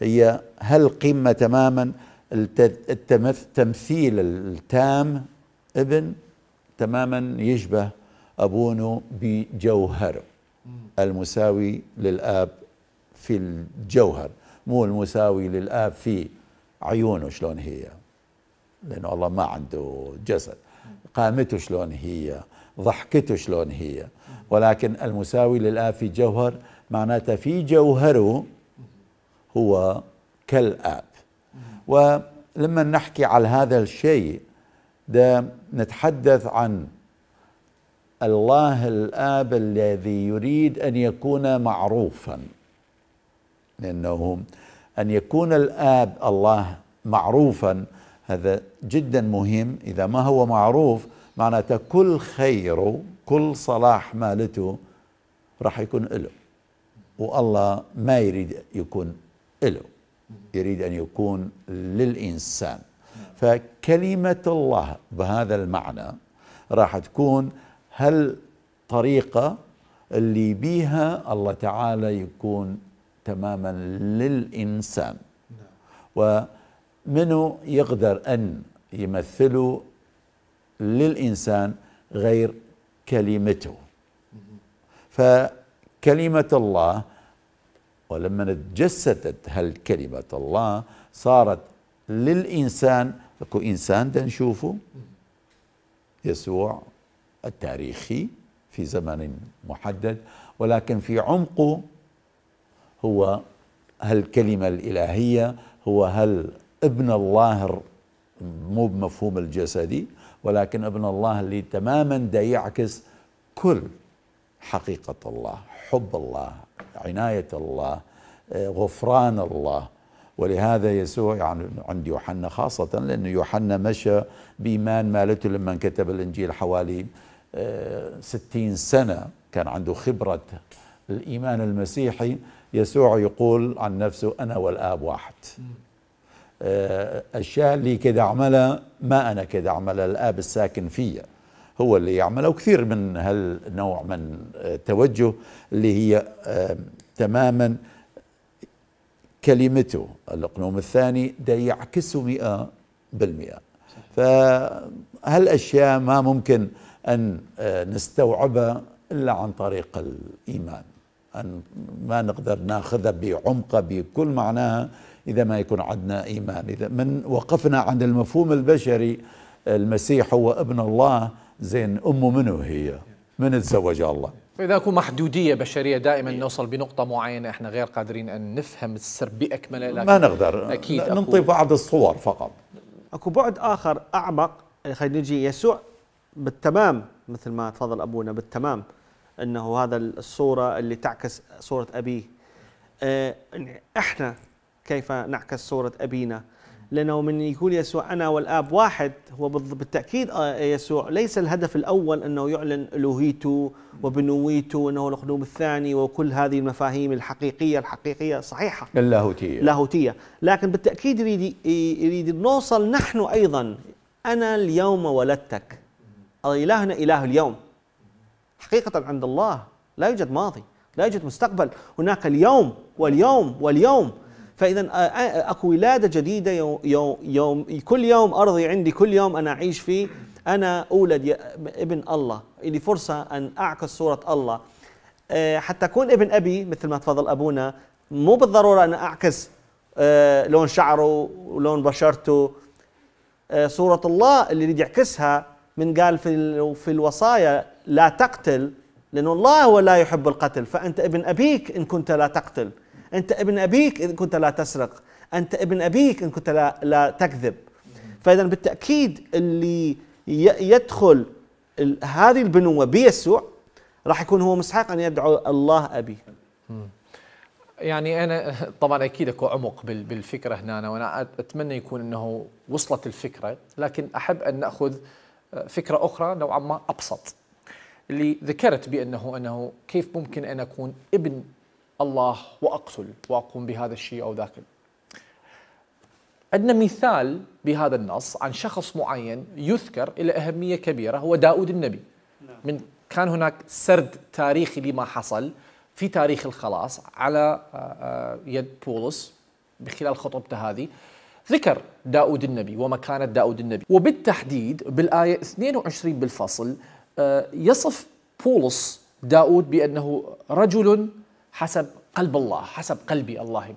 هي هل قمة تماما التمثيل التام ابن تماما يشبه ابونه بجوهره المساوي للآب في الجوهر مو المساوي للآب في عيونه شلون هي لأنه الله ما عنده جسد قامته شلون هي ضحكته شلون هي ولكن المساوي للآب في جوهر معناته في جوهره هو كالآب ولما نحكي على هذا الشيء ده نتحدث عن الله الآب الذي يريد أن يكون معروفا لأنه أن يكون الآب الله معروفا هذا جدا مهم إذا ما هو معروف معناته كل خيره كل صلاح مالته راح يكون له والله ما يريد يكون له يريد أن يكون للإنسان فكلمة الله بهذا المعنى راح تكون هالطريقة اللي بيها الله تعالى يكون تماما للإنسان نعم. ومنه يقدر أن يمثله للإنسان غير كلمته فكلمة الله ولما تجسدت هالكلمة الله صارت للإنسان اكو انسان دا نشوفه يسوع التاريخي في زمن محدد ولكن في عمقه هو هل الالهيه هو هل ابن الله مو بمفهوم الجسدي ولكن ابن الله اللي تماما دا يعكس كل حقيقه الله حب الله عنايه الله آه، غفران الله ولهذا يسوع يعني عند يوحنا خاصة لأن يوحنا مشى بإيمان مالته لما كتب الإنجيل حوالي آه، ستين سنة كان عنده خبرة الإيمان المسيحي يسوع يقول عن نفسه أنا والآب واحد آه، أشياء اللي كده أعملها ما أنا كده أعملها الآب الساكن فيا هو اللي يعمله وكثير من هالنوع من التوجه آه، اللي هي تماما كلمته الإقليم الثاني ده يعكسه مئة بالمئة فهالأشياء ما ممكن أن آه، نستوعبها إلا عن طريق الإيمان أن ما نقدر ناخذها بعمقها بكل معناها إذا ما يكون عندنا إيمان إذا من وقفنا عند المفهوم البشري المسيح هو ابن الله زين أمه منه هي من تزوجها الله فإذا أكو محدودية بشرية دائما نوصل بنقطة معينة إحنا غير قادرين أن نفهم السر بأكمله ما نقدر أكيد ننطي بعض الصور فقط أكو بعد آخر أعمق خلينا نجي يسوع بالتمام مثل ما تفضل أبونا بالتمام أنه هذا الصورة اللي تعكس صورة أبيه آه، إحنا كيف نعكس صورة أبينا لأنه من يقول يسوع أنا والآب واحد هو بالتأكيد آه، يسوع ليس الهدف الأول أنه يعلن ألوهيته وبنويته وأنه القدوم الثاني وكل هذه المفاهيم الحقيقية الحقيقية صحيحة اللاهوتية اللاهوتية لكن بالتأكيد يريد, يريد نوصل نحن أيضا أنا اليوم ولدتك إلهنا إله اليوم حقيقة عند الله لا يوجد ماضي لا يوجد مستقبل هناك اليوم واليوم واليوم فاذا آه، آه، اكو ولاده جديده يوم, يوم, يوم كل يوم ارضي عندي كل يوم انا اعيش فيه انا اولد ابن الله لي فرصه ان اعكس صوره الله آه، حتى اكون ابن ابي مثل ما تفضل ابونا مو بالضروره ان اعكس لون شعره ولون بشرته صوره الله اللي يريد يعكسها من قال في في الوصايا لا تقتل لأن الله هو لا يحب القتل فأنت ابن أبيك إن كنت لا تقتل أنت ابن أبيك إن كنت لا تسرق أنت ابن أبيك إن كنت لا, لا تكذب فإذا بالتأكيد اللي يدخل هذه البنوة بيسوع راح يكون هو مستحق أن يدعو الله أبي يعني انا [LAUGHS] طبعا اكيد اكو عمق بالفكره هنا وانا اتمنى يكون انه وصلت الفكره لكن احب ان ناخذ آه، فكره اخرى نوعا ما ابسط اللي ذكرت بانه انه كيف ممكن ان اكون ابن الله واقتل واقوم بهذا الشيء او ذاك عندنا مثال بهذا النص عن شخص معين يذكر الى اهميه كبيره هو داود النبي نعم. من كان هناك سرد تاريخي لما حصل في تاريخ الخلاص على آه، آه، يد بولس بخلال خطبته هذه ذكر داود النبي ومكانة داود النبي وبالتحديد بالآية 22 بالفصل آه، يصف بولس داود بأنه رجل حسب قلب الله حسب قلبي الله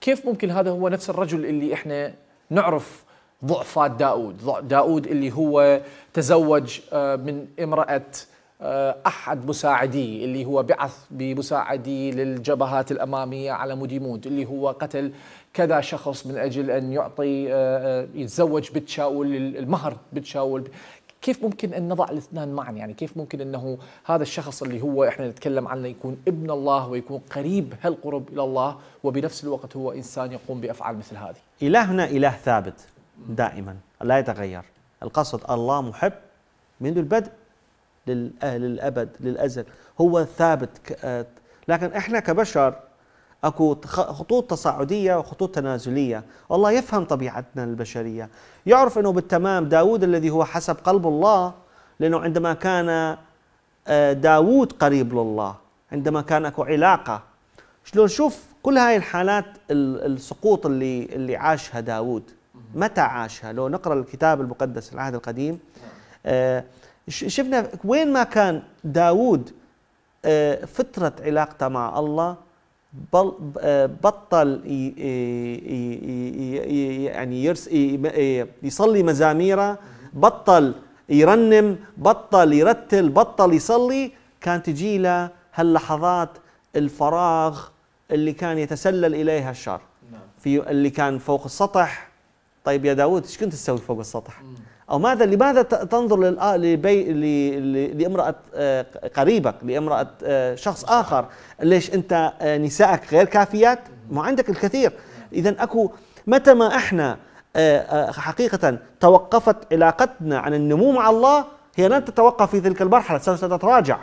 كيف ممكن هذا هو نفس الرجل اللي احنا نعرف ضعفات داود داود اللي هو تزوج آه، من امرأة آه، أحد مساعديه اللي هو بعث بمساعدي للجبهات الأمامية على مديمود اللي هو قتل كذا شخص من أجل أن يعطي آه، يتزوج بتشاول المهر بتشاول كيف ممكن ان نضع الاثنان معا يعني كيف ممكن انه هذا الشخص اللي هو احنا نتكلم عنه يكون ابن الله ويكون قريب هالقرب الى الله وبنفس الوقت هو انسان يقوم بافعال مثل هذه الهنا اله ثابت دائما لا يتغير القصد الله محب منذ البدء للأبد للأزل هو ثابت آه، لكن إحنا كبشر اكو خطوط تصاعديه وخطوط تنازليه، الله يفهم طبيعتنا البشريه، يعرف انه بالتمام داوود الذي هو حسب قلب الله لانه عندما كان آه، داوود قريب لله، عندما كان اكو علاقه شلون شوف كل هاي الحالات السقوط اللي اللي عاشها داوود متى عاشها لو نقرا الكتاب المقدس العهد القديم آه، شفنا وين ما كان داوود آه، فترة علاقته مع الله بطل يعني يصلي مزاميره بطل يرنم بطل يرتل بطل يصلي كان تجي له هاللحظات الفراغ اللي كان يتسلل اليها الشر نعم. في اللي كان فوق السطح طيب يا داود ايش كنت تسوي فوق السطح أو ماذا لماذا تنظر آه، لامرأة آه، قريبك لامرأة آه، شخص آخر ليش أنت نسائك غير كافيات ما عندك الكثير إذا أكو متى ما إحنا حقيقة توقفت علاقتنا عن النمو مع الله هي لن تتوقف في تلك المرحلة ستتراجع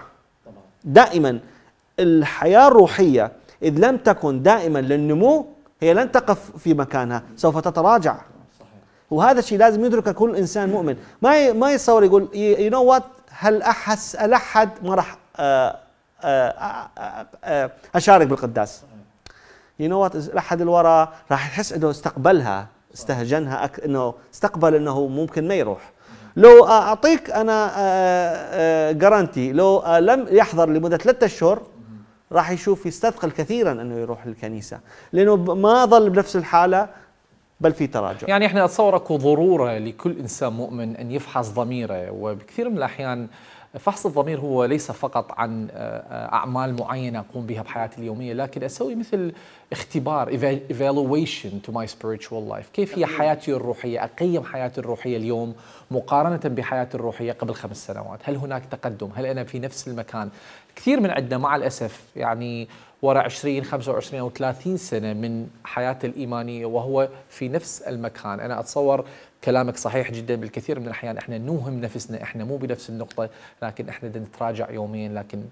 دائما الحياة الروحية إذ لم تكن دائما للنمو هي لن تقف في مكانها سوف تتراجع وهذا الشيء لازم يدركه كل انسان مؤمن ما ما يتصور يقول يو نو وات هل احس الحد ما راح آه، آه، آه، اشارك بالقداس يو نو وات الاحد الورا راح يحس انه استقبلها استهجنها أك... انه استقبل انه ممكن ما يروح لو اعطيك انا جرانتي لو لم يحضر لمده ثلاثة اشهر راح يشوف يستثقل كثيرا انه يروح للكنيسه لانه ما ظل بنفس الحاله بل في تراجع يعني احنا اتصور اكو ضروره لكل انسان مؤمن ان يفحص ضميره وبكثير من الاحيان فحص الضمير هو ليس فقط عن آه، اعمال معينه اقوم بها بحياتي اليوميه لكن اسوي مثل اختبار evaluation to my spiritual life كيف هي حياتي الروحيه اقيم حياتي الروحيه اليوم مقارنه بحياتي الروحيه قبل خمس سنوات هل هناك تقدم هل انا في نفس المكان كثير من عندنا مع الاسف يعني وراء 20 25 أو 30 سنة من حياته الإيمانية وهو في نفس المكان أنا أتصور كلامك صحيح جدا بالكثير من الأحيان إحنا نوهم نفسنا إحنا مو بنفس النقطة لكن إحنا نتراجع يوميا لكن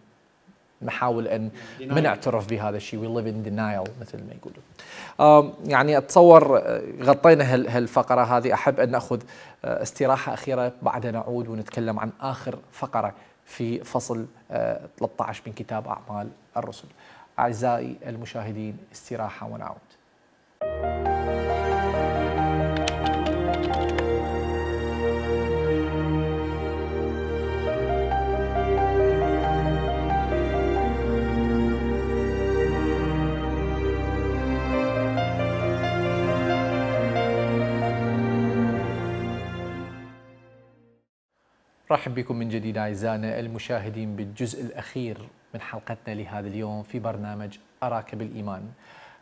نحاول ان ما نعترف بهذا الشيء وي ليف ان دينايل مثل ما يقولوا. يعني اتصور آه، غطينا هالفقره هذه احب ان ناخذ آه، استراحه اخيره بعدها نعود ونتكلم عن اخر فقره في فصل 13 آه، من كتاب اعمال الرسل. أعزائي المشاهدين استراحة ونعود رحب بكم من جديد أعزائنا المشاهدين بالجزء الأخير من حلقتنا لهذا اليوم في برنامج أراك بالإيمان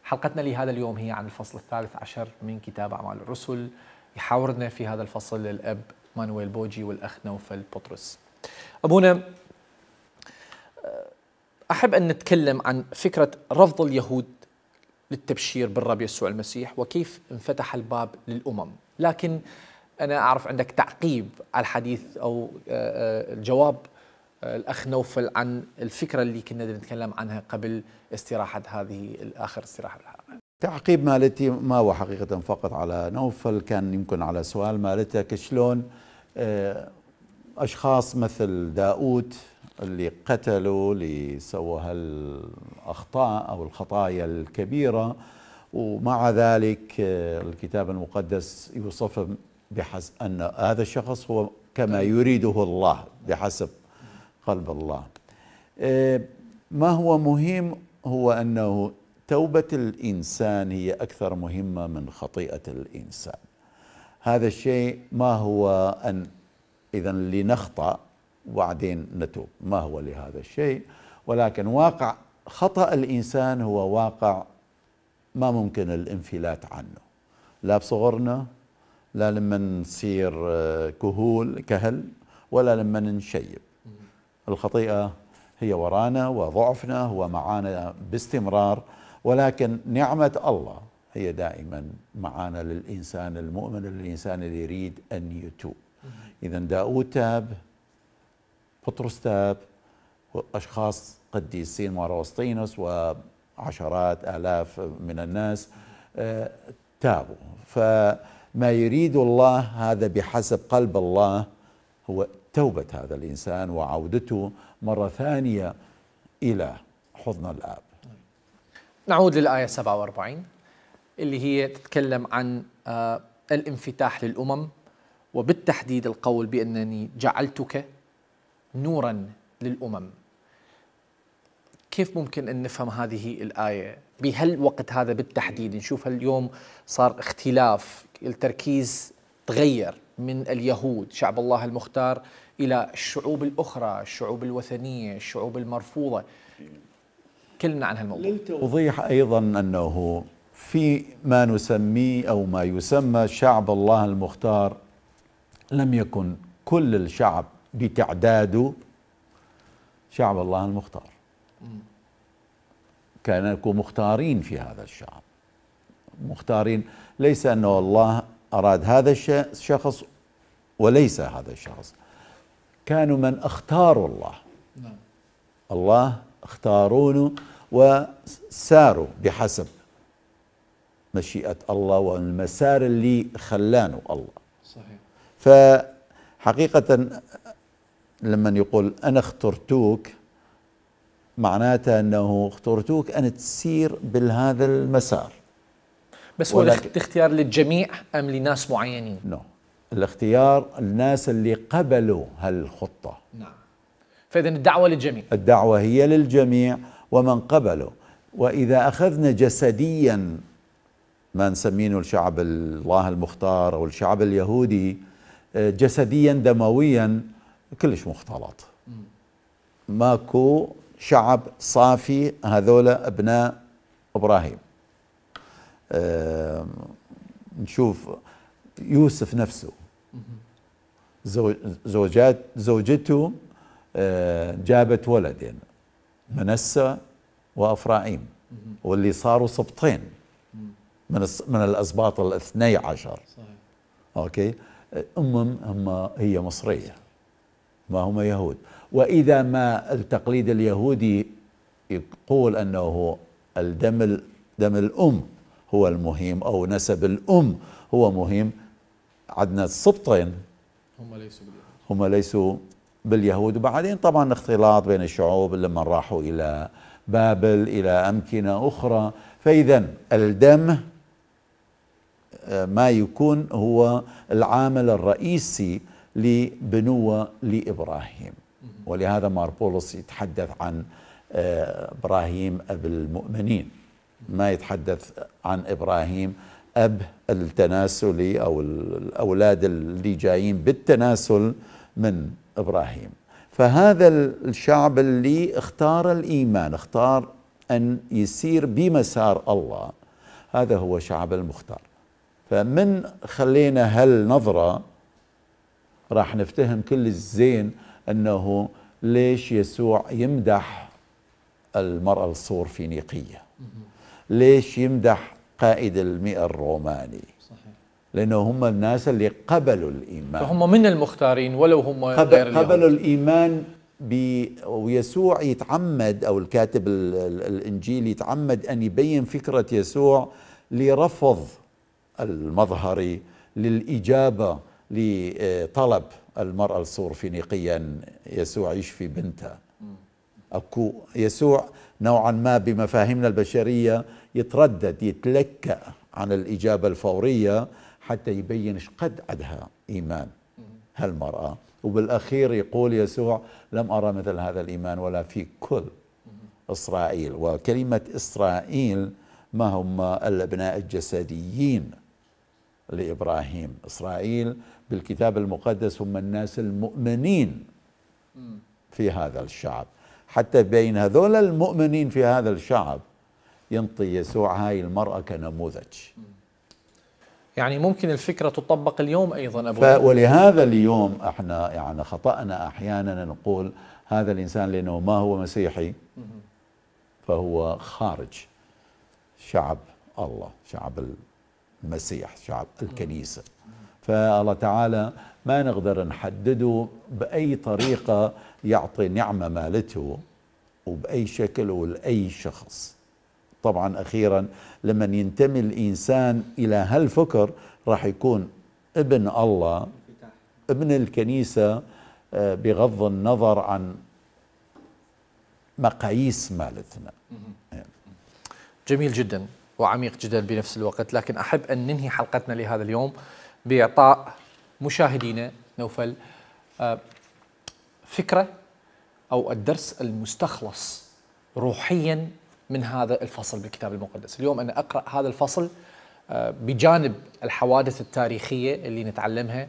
حلقتنا لهذا اليوم هي عن الفصل الثالث عشر من كتاب أعمال الرسل يحاورنا في هذا الفصل الأب مانويل بوجي والأخ نوفل بطرس أبونا أحب أن نتكلم عن فكرة رفض اليهود للتبشير بالرب يسوع المسيح وكيف انفتح الباب للأمم لكن أنا أعرف عندك تعقيب على الحديث أو آه، آه، الجواب الاخ نوفل عن الفكره اللي كنا نتكلم عنها قبل استراحه هذه اخر استراحه لها. تعقيب مالتي ما هو حقيقه فقط على نوفل كان يمكن على سؤال مالتك شلون آه، اشخاص مثل داوود اللي قتلوا اللي سووا هالاخطاء او الخطايا الكبيره ومع ذلك آه، الكتاب المقدس يوصف بحسب ان هذا الشخص هو كما نعم. يريده الله بحسب قلب الله إيه، ما هو مهم هو انه توبه الانسان هي اكثر مهمه من خطيئه الانسان هذا الشيء ما هو ان اذا لنخطا وبعدين نتوب ما هو لهذا الشيء ولكن واقع خطا الانسان هو واقع ما ممكن الانفلات عنه لا بصغرنا لا لما نصير آه، كهول كهل ولا لما نشيب الخطيئة هي ورانا وضعفنا هو معانا باستمرار ولكن نعمة الله هي دائما معانا للإنسان المؤمن للإنسان اللي يريد أن يتوب إذا داود تاب بطرس تاب وأشخاص قديسين وراوسطينوس وعشرات آلاف من الناس آه، تابوا فما يريد الله هذا بحسب قلب الله هو توبة هذا الإنسان وعودته مرة ثانية إلى حضن الآب نعود للآية 47 اللي هي تتكلم عن آه، الانفتاح للأمم وبالتحديد القول بأنني جعلتك نورا للأمم كيف ممكن أن نفهم هذه الآية بهالوقت هذا بالتحديد نشوف اليوم صار اختلاف التركيز تغير من اليهود شعب الله المختار الى الشعوب الاخرى، الشعوب الوثنيه، الشعوب المرفوضه. كلمنا عن هالموضوع. للتوضيح ايضا انه في ما نسميه او ما يسمى شعب الله المختار لم يكن كل الشعب بتعداده شعب الله المختار. كانكم مختارين في هذا الشعب. مختارين ليس انه الله اراد هذا الشخص وليس هذا الشخص كانوا من اختاروا الله نعم. الله اختارونه وساروا بحسب مشيئة الله والمسار اللي خلانه الله صحيح فحقيقة لما يقول أنا اخترتوك معناته أنه اخترتوك أن تسير بهذا المسار بس هو الاختيار للجميع أم لناس معينين؟ نو نعم. no. الاختيار الناس اللي قبلوا هالخطة نعم فإذا الدعوة للجميع الدعوة هي للجميع ومن قبلوا وإذا أخذنا جسديا ما نسمينه الشعب الله المختار أو الشعب اليهودي جسديا دمويا كلش مختلط ماكو شعب صافي هذول أبناء إبراهيم أه نشوف يوسف نفسه زوجات زوجته آه، جابت ولدين منسى وافرايم واللي صاروا سبطين من من الاسباط الاثني عشر صحيح. اوكي امهم هم هي مصريه ما هم يهود واذا ما التقليد اليهودي يقول انه الدم دم الام هو المهم او نسب الام هو مهم عندنا السبطين هم ليسوا باليهود هم ليسوا باليهود وبعدين طبعا اختلاط بين الشعوب لما راحوا إلى بابل إلى أمكنة أخرى فإذا الدم آه، ما يكون هو العامل الرئيسي لبنوة لإبراهيم ولهذا مار بولس يتحدث عن آه، إبراهيم أبو المؤمنين ما يتحدث عن إبراهيم الاب التناسلي او الاولاد اللي جايين بالتناسل من ابراهيم فهذا الشعب اللي اختار الايمان اختار ان يسير بمسار الله هذا هو شعب المختار فمن خلينا هالنظره راح نفتهم كل الزين انه ليش يسوع يمدح المراه الصور فينيقيه ليش يمدح قائد المئة الروماني صحيح. لأنه هم الناس اللي قبلوا الإيمان فهم من المختارين ولو هم قبل غير قبلوا الإيمان ويسوع يتعمد أو الكاتب الإنجيل يتعمد أن يبين فكرة يسوع لرفض المظهري للإجابة لطلب المرأة الصورفينيقية يسوع يشفي بنتها أكو يسوع نوعا ما بمفاهيمنا البشرية يتردد يتلكأ عن الإجابة الفورية حتى يبين قد عندها إيمان هالمرأة وبالأخير يقول يسوع لم أرى مثل هذا الإيمان ولا في كل إسرائيل وكلمة إسرائيل ما هم الأبناء الجسديين لإبراهيم إسرائيل بالكتاب المقدس هم الناس المؤمنين في هذا الشعب حتى بين هذول المؤمنين في هذا الشعب ينطي يسوع هاي المرأة كنموذج يعني ممكن الفكرة تطبق اليوم أيضا أبو ولهذا اليوم احنا يعني خطأنا أحيانا نقول هذا الإنسان لأنه ما هو مسيحي فهو خارج شعب الله شعب المسيح شعب الكنيسة فالله تعالى ما نقدر نحدده بأي طريقة يعطي نعمة مالته وبأي شكل ولأي شخص طبعا أخيرا لما ينتمي الإنسان إلى هالفكر راح يكون ابن الله ابن الكنيسة آه، بغض النظر عن مقاييس مالتنا جميل جدا وعميق جدا بنفس الوقت لكن أحب أن ننهي حلقتنا لهذا اليوم بإعطاء مشاهدينا نوفل آه، فكرة أو الدرس المستخلص روحيا من هذا الفصل بالكتاب المقدس اليوم أنا أقرأ هذا الفصل آه، بجانب الحوادث التاريخية اللي نتعلمها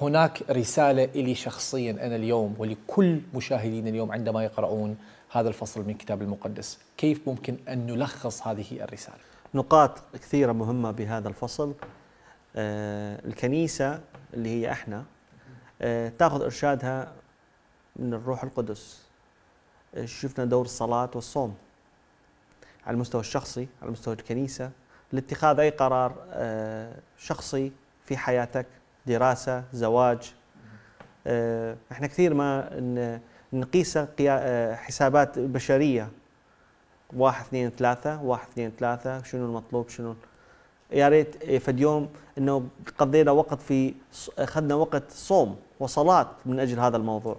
هناك رسالة إلي شخصيا أنا اليوم ولكل مشاهدين اليوم عندما يقرؤون هذا الفصل من الكتاب المقدس كيف ممكن أن نلخص هذه الرسالة؟ نقاط كثيرة مهمة بهذا الفصل آه، الكنيسة اللي هي احنا آه، تاخذ ارشادها من الروح القدس شفنا دور الصلاة والصوم على المستوى الشخصي على مستوى الكنيسة لاتخاذ أي قرار آه، شخصي في حياتك دراسة زواج آه، احنا كثير ما نقيس آه، حسابات بشرية واحد اثنين ثلاثة واحد اثنين ثلاثة شنو المطلوب شنو يا ريت في يوم انه قضينا وقت في اخذنا وقت صوم وصلاة من اجل هذا الموضوع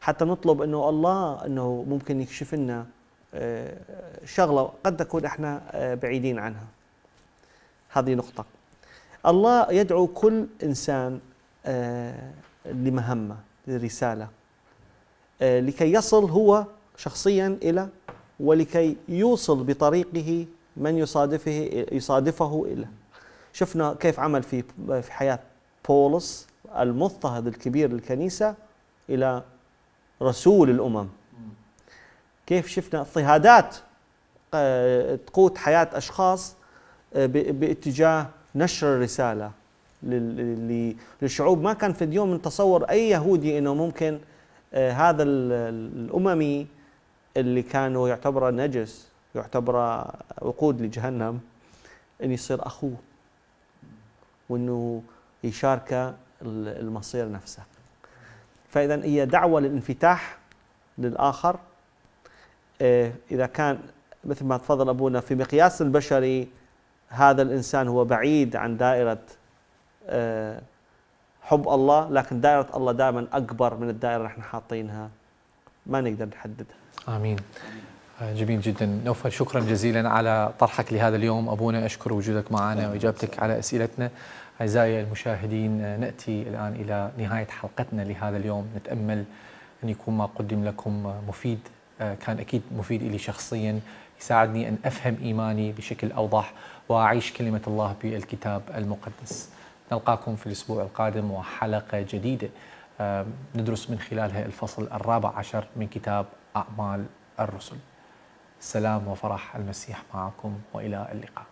حتى نطلب انه الله انه ممكن يكشف لنا شغلة قد نكون احنا آه، بعيدين عنها هذه نقطة الله يدعو كل إنسان آه، لمهمة لرسالة آه، لكي يصل هو شخصيا إلى ولكي يوصل بطريقه من يصادفه يصادفه الى شفنا كيف عمل في في حياة بولس المضطهد الكبير للكنيسة إلى رسول الأمم كيف شفنا اضطهادات آه، تقود حياة أشخاص آه، باتجاه نشر الرسالة للشعوب ما كان في اليوم من تصور أي يهودي أنه ممكن آه، هذا الأممي اللي كانوا يعتبره نجس يعتبر وقود لجهنم أن يصير أخوه وأنه يشاركه المصير نفسه فإذا هي دعوة للانفتاح للآخر إيه، إذا كان مثل ما تفضل أبونا في مقياس البشري هذا الإنسان هو بعيد عن دائرة إيه، حب الله لكن دائرة الله دائما أكبر من الدائرة اللي احنا حاطينها ما نقدر نحددها آمين آه، جميل جدا نوفل شكرا جزيلا على طرحك لهذا اليوم أبونا أشكر وجودك معنا وإجابتك على أسئلتنا أعزائي المشاهدين آه، نأتي الآن إلى نهاية حلقتنا لهذا اليوم نتأمل أن يكون ما قدم لكم آه، مفيد آه، كان اكيد مفيد لي شخصيا يساعدني ان افهم ايماني بشكل اوضح واعيش كلمه الله بالكتاب المقدس. نلقاكم في الاسبوع القادم وحلقه جديده ندرس من خلالها الفصل الرابع عشر من كتاب اعمال الرسل. سلام وفرح المسيح معكم والى اللقاء.